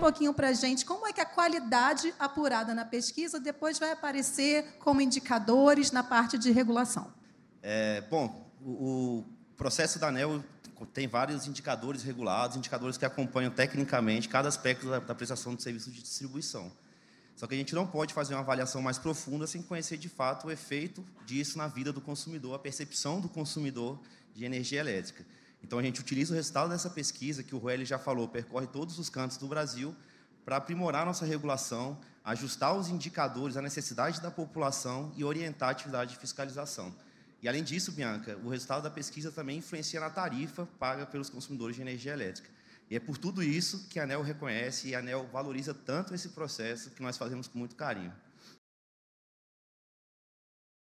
pouquinho para a gente como é que a qualidade apurada na pesquisa depois vai aparecer como indicadores na parte de regulação. É, bom, o, o processo da ANEL tem vários indicadores regulados, indicadores que acompanham tecnicamente cada aspecto da, da prestação do serviço de distribuição. Só que a gente não pode fazer uma avaliação mais profunda sem conhecer de fato o efeito disso na vida do consumidor, a percepção do consumidor de energia elétrica. Então a gente utiliza o resultado dessa pesquisa que o Ruel já falou, percorre todos os cantos do Brasil para aprimorar nossa regulação, ajustar os indicadores à necessidade da população e orientar a atividade de fiscalização. E além disso, Bianca, o resultado da pesquisa também influencia na tarifa paga pelos consumidores de energia elétrica. E é por tudo isso que a ANEL reconhece e a ANEL valoriza tanto esse processo que nós fazemos com muito carinho.